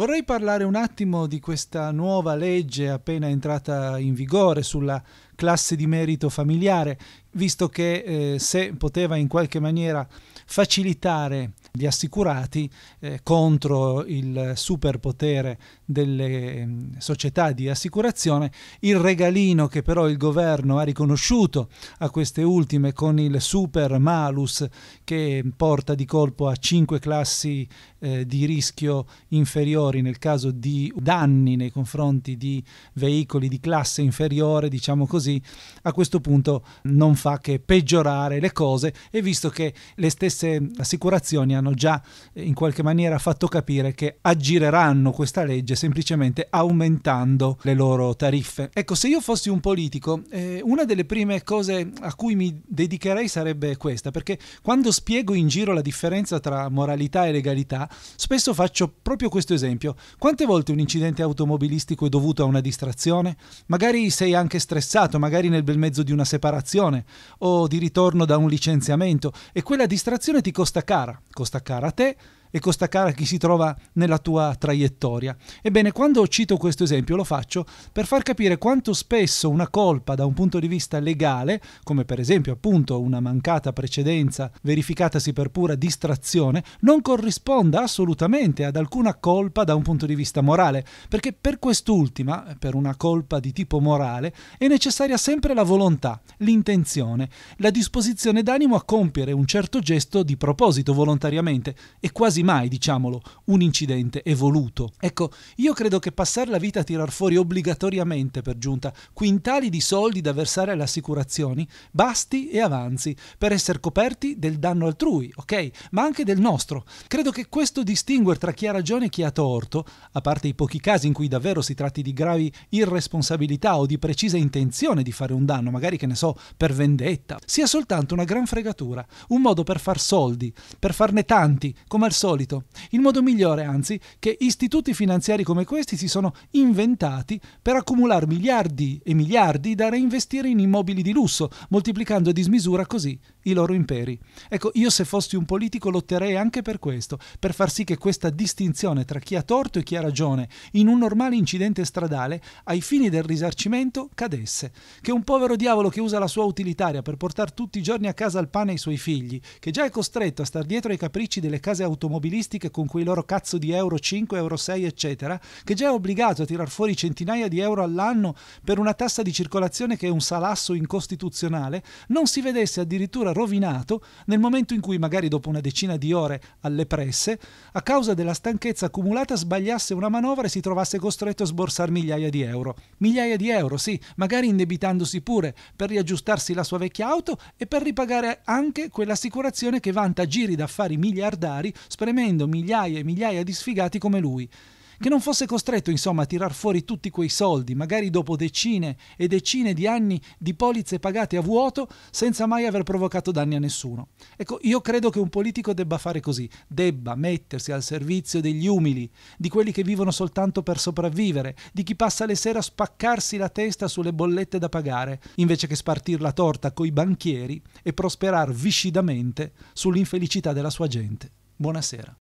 Vorrei parlare un attimo di questa nuova legge appena entrata in vigore sulla classe di merito familiare visto che eh, se poteva in qualche maniera facilitare gli assicurati eh, contro il superpotere delle mh, ehm, società di assicurazione, il regalino che però il governo ha riconosciuto a queste ultime con il super malus che porta di colpo a cinque classi eh, di rischio inferiori nel caso di danni nei confronti di veicoli di classe inferiore, diciamo così, a questo punto non fa che peggiorare le cose e visto che le stesse assicurazioni hanno già eh, in qualche maniera fatto capire che aggireranno questa legge semplicemente aumentando le loro tariffe. Ecco, se io fossi un politico, eh, una delle prime cose a cui mi dedicherei sarebbe questa, perché quando spiego in giro la differenza tra moralità e legalità, spesso faccio proprio questo esempio. Quante volte un incidente automobilistico è dovuto a una distrazione? Magari sei anche stressato, magari nel bel mezzo di una separazione, o di ritorno da un licenziamento e quella distrazione ti costa cara, costa cara a te, e costa cara a chi si trova nella tua traiettoria. Ebbene, quando cito questo esempio lo faccio per far capire quanto spesso una colpa da un punto di vista legale, come per esempio appunto una mancata precedenza verificatasi per pura distrazione, non corrisponda assolutamente ad alcuna colpa da un punto di vista morale, perché per quest'ultima, per una colpa di tipo morale, è necessaria sempre la volontà, l'intenzione, la disposizione d'animo a compiere un certo gesto di proposito volontariamente e quasi quasi mai, diciamolo, un incidente evoluto. Ecco, io credo che passare la vita a tirar fuori obbligatoriamente, per giunta, quintali di soldi da versare alle assicurazioni, basti e avanzi per essere coperti del danno altrui, ok? Ma anche del nostro. Credo che questo distinguere tra chi ha ragione e chi ha torto, a parte i pochi casi in cui davvero si tratti di gravi irresponsabilità o di precisa intenzione di fare un danno, magari che ne so, per vendetta, sia soltanto una gran fregatura, un modo per far soldi, per farne tanti, come al solito solito. Il modo migliore, anzi, che istituti finanziari come questi si sono inventati per accumulare miliardi e miliardi da reinvestire in immobili di lusso, moltiplicando a dismisura così i loro imperi. Ecco, io se fossi un politico lotterei anche per questo, per far sì che questa distinzione tra chi ha torto e chi ha ragione in un normale incidente stradale, ai fini del risarcimento, cadesse. Che un povero diavolo che usa la sua utilitaria per portare tutti i giorni a casa il pane ai suoi figli, che già è costretto a star dietro ai capricci delle case automobilistiche, automobilistiche con quei loro cazzo di euro 5, euro 6, eccetera, che già è obbligato a tirar fuori centinaia di euro all'anno per una tassa di circolazione che è un salasso incostituzionale, non si vedesse addirittura rovinato nel momento in cui magari dopo una decina di ore alle presse, a causa della stanchezza accumulata sbagliasse una manovra e si trovasse costretto a sborsare migliaia di euro. Migliaia di euro, sì, magari indebitandosi pure per riaggiustarsi la sua vecchia auto e per ripagare anche quell'assicurazione che vanta giri d'affari miliardari sprecando tremendo migliaia e migliaia di sfigati come lui, che non fosse costretto insomma a tirar fuori tutti quei soldi, magari dopo decine e decine di anni di polizze pagate a vuoto senza mai aver provocato danni a nessuno. Ecco, io credo che un politico debba fare così, debba mettersi al servizio degli umili, di quelli che vivono soltanto per sopravvivere, di chi passa le sere a spaccarsi la testa sulle bollette da pagare, invece che spartir la torta coi banchieri e prosperar viscidamente sull'infelicità della sua gente. Buonasera.